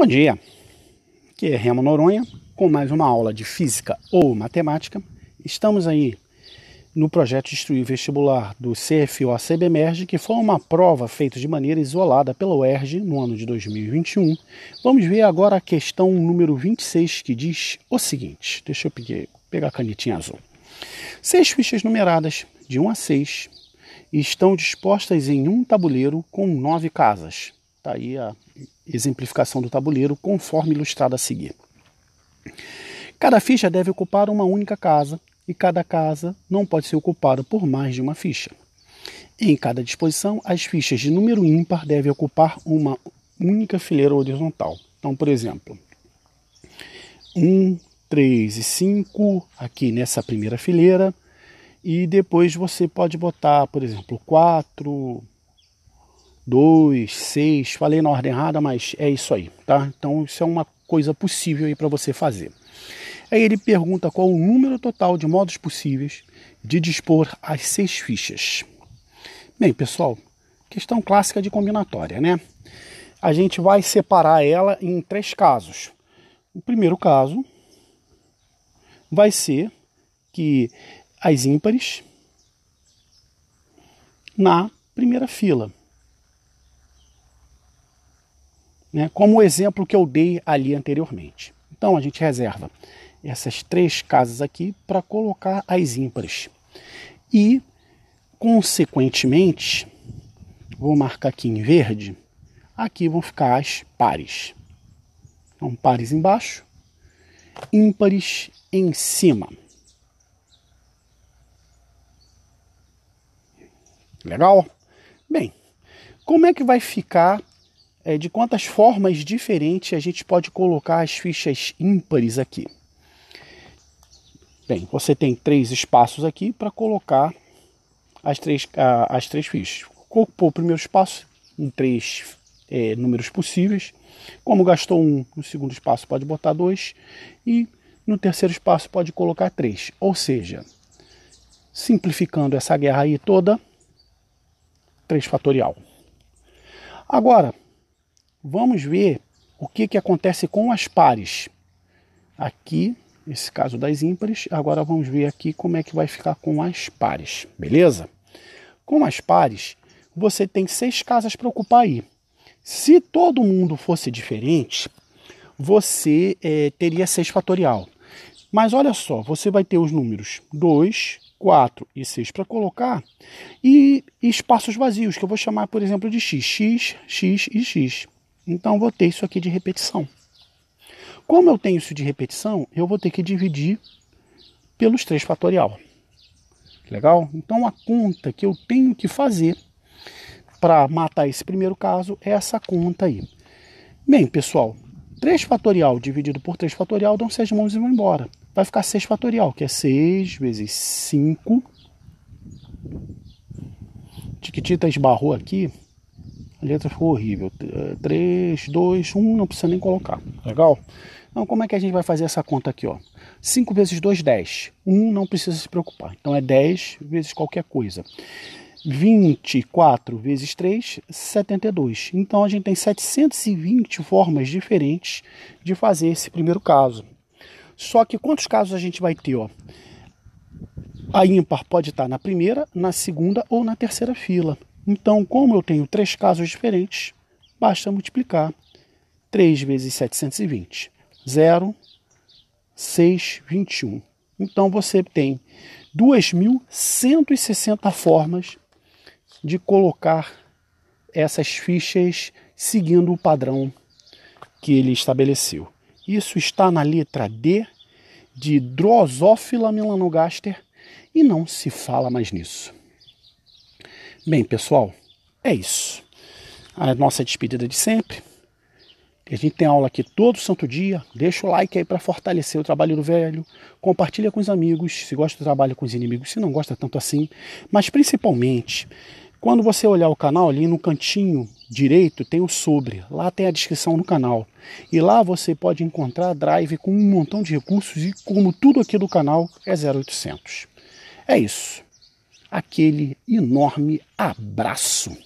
Bom dia, que é Remo Noronha com mais uma aula de física ou matemática. Estamos aí no projeto Instruir Vestibular do CFO-CBMERG, que foi uma prova feita de maneira isolada pela UERJ no ano de 2021. Vamos ver agora a questão número 26, que diz o seguinte: deixa eu pegar a canetinha azul. Seis fichas numeradas de 1 a 6 estão dispostas em um tabuleiro com nove casas. Está aí a exemplificação do tabuleiro, conforme ilustrado a seguir. Cada ficha deve ocupar uma única casa e cada casa não pode ser ocupada por mais de uma ficha. Em cada disposição, as fichas de número ímpar devem ocupar uma única fileira horizontal. Então, por exemplo, 1, 3 e 5 aqui nessa primeira fileira, e depois você pode botar, por exemplo, 4, 2, 6, falei na ordem errada, mas é isso aí, tá? Então isso é uma coisa possível aí para você fazer. Aí ele pergunta qual o número total de modos possíveis de dispor as seis fichas. Bem, pessoal, questão clássica de combinatória, né? A gente vai separar ela em três casos. O primeiro caso vai ser que as ímpares na primeira fila. né, como o exemplo que eu dei ali anteriormente. Então a gente reserva essas três casas aqui para colocar as ímpares. E, consequentemente, vou marcar aqui em verde, aqui vão ficar as pares. Então, pares embaixo, ímpares em cima. Legal? Bem, como é que vai ficar é, de quantas formas diferentes a gente pode colocar as fichas ímpares aqui. Bem, você tem três espaços aqui para colocar as três, as três fichas. Ocupou o primeiro espaço em três é, números possíveis. Como gastou um, no segundo espaço pode botar dois e no terceiro espaço pode colocar três. Ou seja, simplificando essa guerra aí toda, 3 fatorial. Agora, Vamos ver o que, que acontece com as pares. Aqui, esse caso das ímpares, agora vamos ver aqui como é que vai ficar com as pares, beleza? Com as pares, você tem seis casas para ocupar aí. Se todo mundo fosse diferente, você é, teria 6 fatorial. Mas olha só, você vai ter os números 2, 4 e 6 para colocar e espaços vazios, que eu vou chamar, por exemplo, de x, x, x e x. Então vou ter isso aqui de repetição. Como eu tenho isso de repetição, eu vou ter que dividir pelos 3 fatorial. Legal? Então a conta que eu tenho que fazer para matar esse primeiro caso é essa conta aí. Bem, pessoal, 3 fatorial dividido por 3 fatorial dão 6 mãos e vão embora. Vai ficar 6 fatorial, que é 6 vezes 5. Tiquitita esbarrou aqui. A letra ficou horrível. 3, 2, 1, não precisa nem colocar. Legal? Então, como é que a gente vai fazer essa conta aqui? 5 vezes 2, 10. 1 não precisa se preocupar. Então, é 10 vezes qualquer coisa. 24 vezes 3, 72. Então, a gente tem 720 formas diferentes de fazer esse primeiro caso. Só que quantos casos a gente vai ter? Ó? A ímpar pode estar na primeira, na segunda ou na terceira fila. Então, como eu tenho três casos diferentes, basta multiplicar 3 vezes 720, 0, 6, 21. Então, você tem 2.160 formas de colocar essas fichas seguindo o padrão que ele estabeleceu. Isso está na letra D de Drosophila melanogaster e não se fala mais nisso. Bem, pessoal, é isso. A nossa despedida de sempre. A gente tem aula aqui todo santo dia. Deixa o like aí para fortalecer o trabalho do velho. Compartilha com os amigos, se gosta do trabalho com os inimigos, se não gosta tanto assim. Mas principalmente, quando você olhar o canal ali no cantinho direito, tem o sobre. Lá tem a descrição do canal. E lá você pode encontrar drive com um montão de recursos e como tudo aqui do canal é 0800. É isso aquele enorme abraço.